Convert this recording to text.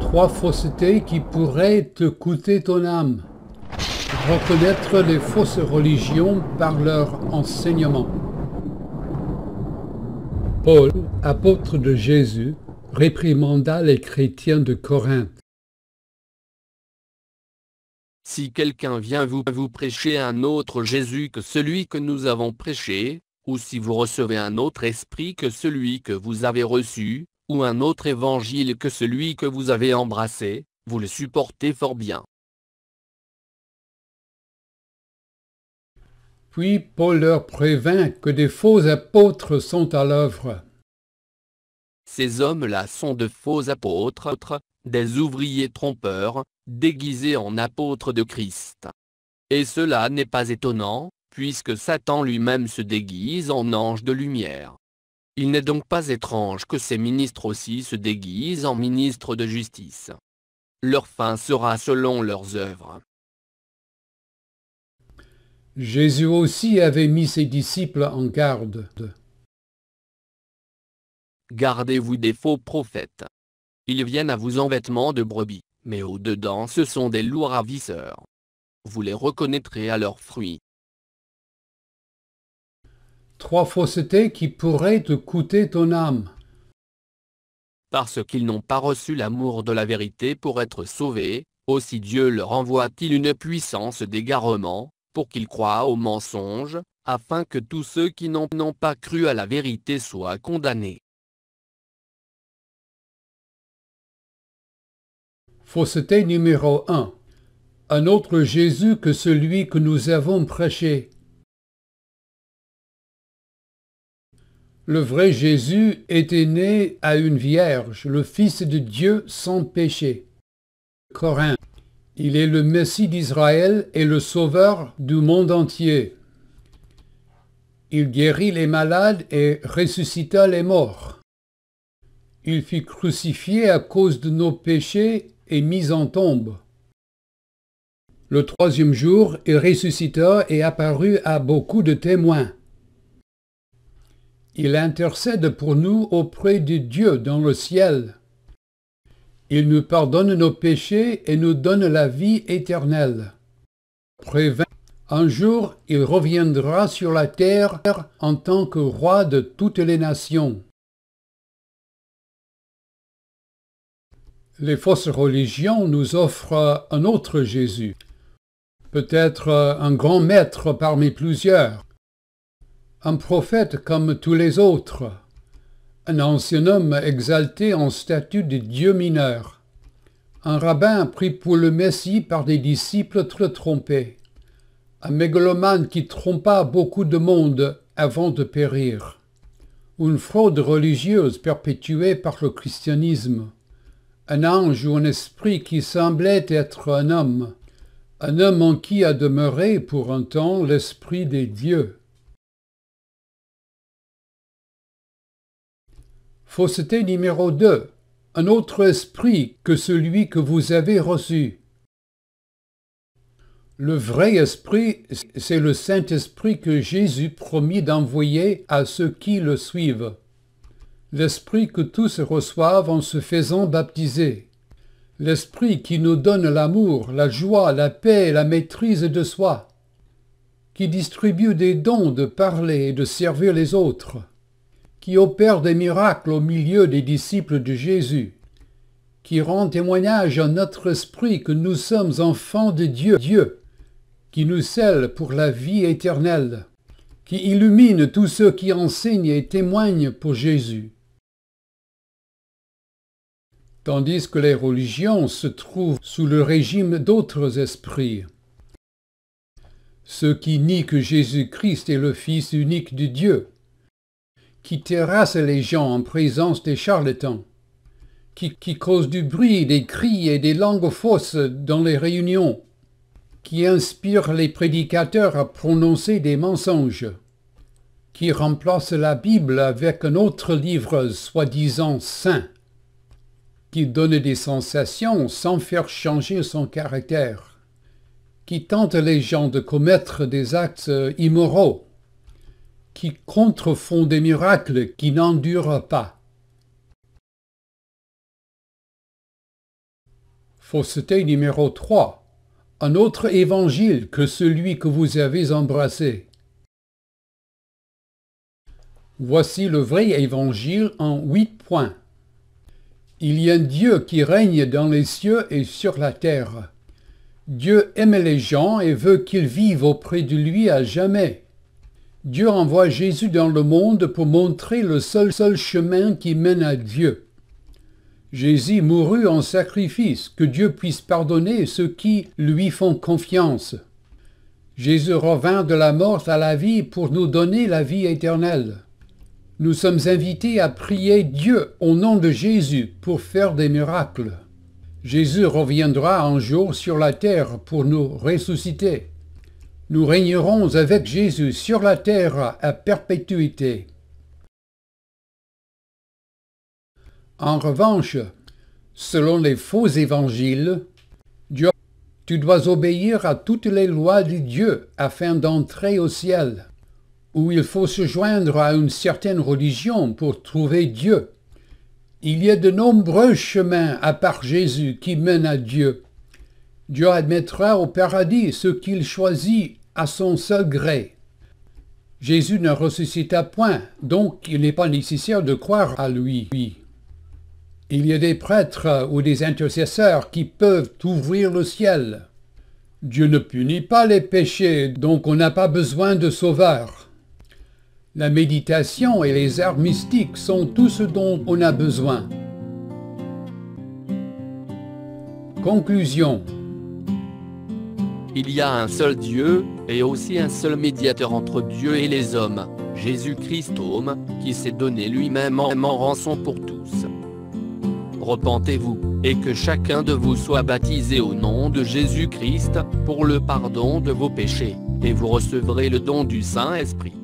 Trois faussetés qui pourraient te coûter ton âme. Reconnaître les fausses religions par leur enseignement. Paul, apôtre de Jésus, réprimanda les chrétiens de Corinthe. Si quelqu'un vient vous, vous prêcher un autre Jésus que celui que nous avons prêché, ou si vous recevez un autre esprit que celui que vous avez reçu, ou un autre évangile que celui que vous avez embrassé, vous le supportez fort bien. Puis Paul leur prévint que des faux apôtres sont à l'œuvre. Ces hommes-là sont de faux apôtres, des ouvriers trompeurs, déguisés en apôtres de Christ. Et cela n'est pas étonnant, puisque Satan lui-même se déguise en ange de lumière. Il n'est donc pas étrange que ces ministres aussi se déguisent en ministres de justice. Leur fin sera selon leurs œuvres. Jésus aussi avait mis ses disciples en garde. Gardez-vous des faux prophètes. Ils viennent à vous en vêtements de brebis, mais au-dedans ce sont des loups ravisseurs. Vous les reconnaîtrez à leurs fruits trois faussetés qui pourraient te coûter ton âme. Parce qu'ils n'ont pas reçu l'amour de la vérité pour être sauvés, aussi Dieu leur envoie-t-il une puissance d'égarement, pour qu'ils croient aux mensonges, afin que tous ceux qui n'ont pas cru à la vérité soient condamnés. Fausseté numéro 1 Un autre Jésus que celui que nous avons prêché. Le vrai Jésus était né à une vierge, le Fils de Dieu sans péché. Corinth. Il est le Messie d'Israël et le Sauveur du monde entier. Il guérit les malades et ressuscita les morts. Il fut crucifié à cause de nos péchés et mis en tombe. Le troisième jour, il ressuscita et apparut à beaucoup de témoins. Il intercède pour nous auprès de Dieu dans le ciel. Il nous pardonne nos péchés et nous donne la vie éternelle. un jour il reviendra sur la terre en tant que roi de toutes les nations. Les fausses religions nous offrent un autre Jésus, peut-être un grand maître parmi plusieurs, un prophète comme tous les autres, un ancien homme exalté en statut de Dieu mineur, un rabbin pris pour le Messie par des disciples très trompés, un mégalomane qui trompa beaucoup de monde avant de périr, une fraude religieuse perpétuée par le christianisme, un ange ou un esprit qui semblait être un homme, un homme en qui a demeuré pour un temps l'esprit des dieux Fausseté numéro 2. Un autre esprit que celui que vous avez reçu. Le vrai esprit, c'est le Saint-Esprit que Jésus promit d'envoyer à ceux qui le suivent. L'esprit que tous reçoivent en se faisant baptiser. L'esprit qui nous donne l'amour, la joie, la paix, la maîtrise de soi. Qui distribue des dons de parler et de servir les autres qui opère des miracles au milieu des disciples de Jésus, qui rend témoignage à notre esprit que nous sommes enfants de Dieu, Dieu, qui nous scelle pour la vie éternelle, qui illumine tous ceux qui enseignent et témoignent pour Jésus. Tandis que les religions se trouvent sous le régime d'autres esprits, ceux qui nient que Jésus-Christ est le Fils unique de Dieu, qui terrasse les gens en présence des charlatans, qui, cause du bruit, des cris et des langues fausses dans les réunions, qui inspire les prédicateurs à prononcer des mensonges, qui remplace la Bible avec un autre livre soi-disant saint, qui donne des sensations sans faire changer son caractère, qui tente les gens de commettre des actes immoraux, qui contrefont des miracles qui n'endurent pas. Fausseté numéro 3. Un autre évangile que celui que vous avez embrassé. Voici le vrai évangile en huit points. Il y a un Dieu qui règne dans les cieux et sur la terre. Dieu aime les gens et veut qu'ils vivent auprès de lui à jamais. Dieu envoie Jésus dans le monde pour montrer le seul, seul chemin qui mène à Dieu. Jésus mourut en sacrifice, que Dieu puisse pardonner ceux qui lui font confiance. Jésus revint de la mort à la vie pour nous donner la vie éternelle. Nous sommes invités à prier Dieu au nom de Jésus pour faire des miracles. Jésus reviendra un jour sur la terre pour nous ressusciter nous régnerons avec Jésus sur la terre à perpétuité. En revanche, selon les faux évangiles, Dieu, tu dois obéir à toutes les lois de Dieu afin d'entrer au ciel, où il faut se joindre à une certaine religion pour trouver Dieu. Il y a de nombreux chemins à part Jésus qui mènent à Dieu. Dieu admettra au paradis ce qu'il choisit à son seul gré. Jésus ne ressuscita point, donc il n'est pas nécessaire de croire à lui. Il y a des prêtres ou des intercesseurs qui peuvent ouvrir le ciel. Dieu ne punit pas les péchés, donc on n'a pas besoin de sauveur. La méditation et les arts mystiques sont tout ce dont on a besoin. Conclusion. Il y a un seul Dieu et aussi un seul médiateur entre Dieu et les hommes, Jésus-Christ homme, qui s'est donné lui-même en, en rançon pour tous. Repentez-vous, et que chacun de vous soit baptisé au nom de Jésus-Christ, pour le pardon de vos péchés, et vous recevrez le don du Saint-Esprit.